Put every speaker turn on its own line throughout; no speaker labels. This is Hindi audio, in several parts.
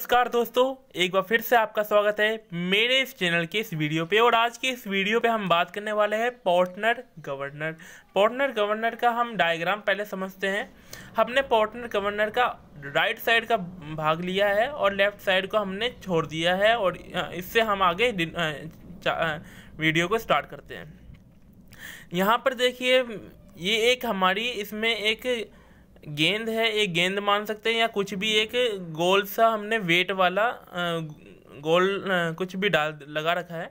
नमस्कार दोस्तों एक बार फिर से आपका स्वागत है मेरे इस चैनल के इस वीडियो पे और आज के इस वीडियो पे हम बात करने वाले हैं पोर्टनर गवर्नर पोर्टनर गवर्नर का हम डायग्राम पहले समझते हैं हमने पोर्टनर गवर्नर का राइट साइड का भाग लिया है और लेफ्ट साइड को हमने छोड़ दिया है और इससे हम आगे वीडियो को स्टार्ट करते हैं यहाँ पर देखिए ये एक हमारी इसमें एक गेंद है ये गेंद मान सकते हैं या कुछ भी एक गोल सा हमने वेट वाला गोल कुछ भी डाल लगा रखा है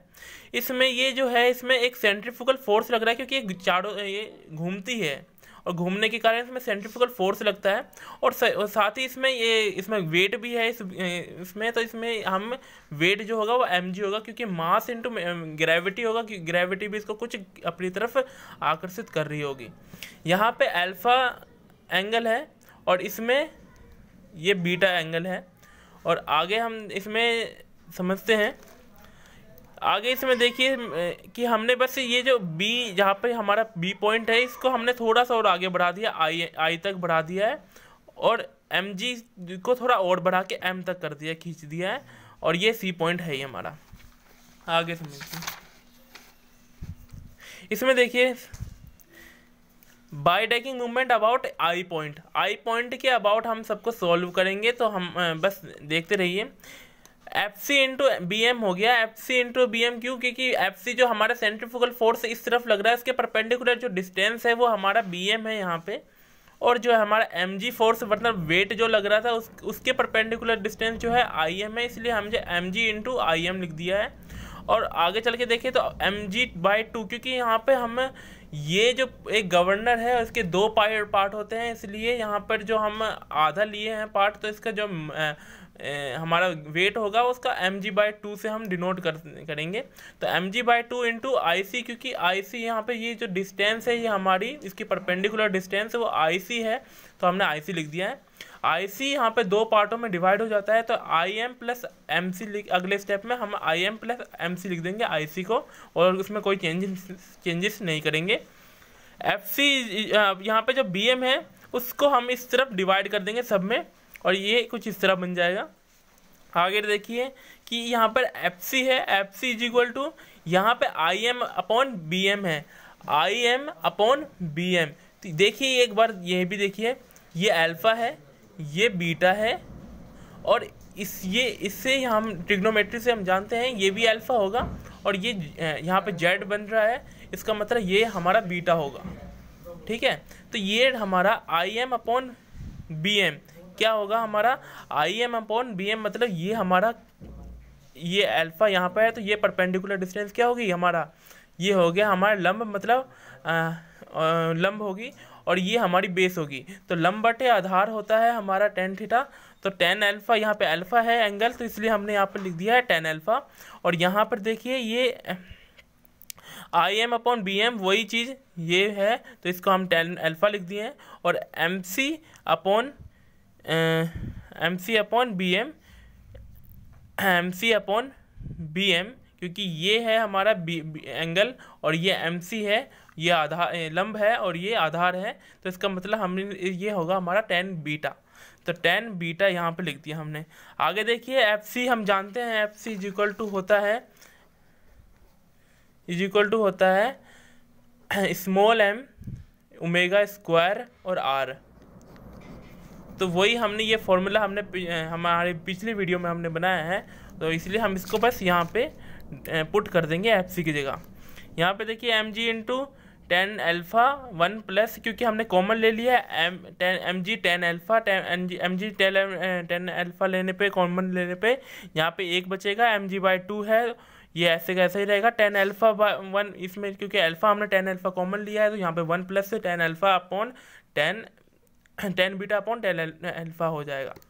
इसमें ये जो है इसमें एक सेंट्रीफुगल फोर्स लग रहा है क्योंकि ये चारों ये घूमती है और घूमने के कारण इसमें सेंट्रीफुगल फोर्स लगता है और साथ ही इसमें ये इसमें वेट भी है इस इसमें तो इसमें हम वेट जो होगा वो एम होगा क्योंकि मास इंटू ग्रेविटी होगा क्योंकि ग्रेविटी भी इसको कुछ अपनी तरफ आकर्षित कर रही होगी यहाँ पर एल्फा एंगल है और इसमें ये बीटा एंगल है और आगे हम इसमें समझते हैं आगे इसमें देखिए कि हमने बस ये जो बी जहाँ पे हमारा बी पॉइंट है इसको हमने थोड़ा सा और आगे बढ़ा दिया आई आई तक बढ़ा दिया है और एम जी को थोड़ा और बढ़ा के एम तक कर दिया खींच दिया है और ये सी पॉइंट है ये हमारा आगे समझिए इसमें देखिए by taking movement about I point I point के अबाउट हम सबको सॉल्व करेंगे तो हम बस देखते रहिए F C into B M हो गया F C into B M क्यों क्योंकि एफ सी जो हमारा सेंट्रिफिकल फोर्स इस तरफ लग रहा है इसके परपेंडिकुलर जो डिस्टेंस है वो हमारा बी एम है यहाँ पे और जो है हमारा एम जी फोर्स मतलब वेट जो लग रहा था उस उसके परपेंडिकुलर डिस्टेंस जो है आई एम है इसलिए हमने M G into I M लिख दिया है और आगे चल के देखें तो एम जी बाई टू क्योंकि यहाँ पे हमें ये जो एक गवर्नर है उसके दो पार्ट होते हैं इसलिए यहाँ पर जो हम आधा लिए हैं पार्ट तो इसका जो ए, हमारा वेट होगा उसका एम जी बाई टू से हम डिनोट कर करेंगे तो M G by two into I C क्योंकि आई सी यहाँ पर ये जो डिस्टेंस है ये हमारी इसकी परपेंडिकुलर डिस्टेंस है वो आई सी है तो हमने आई सी लिख दिया है आई सी यहाँ पर दो पार्टों में डिवाइड हो जाता है तो I M plus M C लिख अगले स्टेप में हम I M plus M C लिख देंगे आई सी को और उसमें कोई चेंजेस चेंजेस नहीं करेंगे एफ सी यहाँ पर जो बी एम है उसको हम इस तरफ डिवाइड कर देंगे सब में और ये कुछ इस तरह बन जाएगा आगे देखिए कि यहाँ पर एफ सी है F C is equal to यहाँ पर I M upon B M है I M upon B M देखिए एक बार ये भी देखिए ये अल्फ़ा है ये बीटा है और इस ये इससे हम ट्रिग्नोमेट्री से हम जानते हैं ये भी अल्फ़ा होगा और ये यहाँ पे जेड बन रहा है इसका मतलब ये हमारा बीटा होगा ठीक है तो ये हमारा I M upon B M क्या होगा हमारा I M upon B M मतलब ये हमारा ये अल्फा यहाँ पर है तो ये परपेंडिकुलर डिस्टेंस क्या होगी हमारा ये हो गया हमारा लंब मतलब आ, आ, लंब होगी और ये हमारी बेस होगी तो लंब बटे आधार होता है हमारा टेन थीटा तो टेन अल्फ़ा यहाँ पे अल्फ़ा है एंगल तो इसलिए हमने यहाँ पर लिख दिया है टेन अल्फ़ा और यहाँ पर देखिए ये I M upon B M वही चीज़ ये है तो इसको हम टेन अल्फ़ा लिख दिए हैं और M C upon M C upon B M M C upon B M क्योंकि ये है हमारा बी एंगल और ये एम सी है ये आधार लंब है और ये आधार है तो इसका मतलब हमने ये होगा हमारा टेन बीटा तो टेन बीटा यहाँ पे लिख दिया हमने आगे देखिए एफ सी हम जानते हैं F C is equal to होता है इज इक्वल टू होता है स्मॉल एम ओमेगा स्क्वायर और आर तो वही हमने ये फॉर्मूला हमने हमारे पिछले वीडियो में हमने बनाया है तो इसलिए हम इसको बस यहाँ पे पुट कर देंगे एफ सी की जगह यहाँ पे देखिए M G into tan alpha one plus क्योंकि हमने कॉमन ले लिया है M tan M G tan alpha tan M G M G tan tan alpha लेने पे कॉमन लेने पे यहाँ पे एक बचेगा एम जी बाई टू है ये ऐसे कैसे ही रहेगा टेन अल्फ़ा वन इसमें क्योंकि अल्फ़ा हमने टेन अल्फ़ा कॉमन लिया है तो यहाँ पे वन प्लस से tan alpha upon tan tan beta upon tan alpha हो जाएगा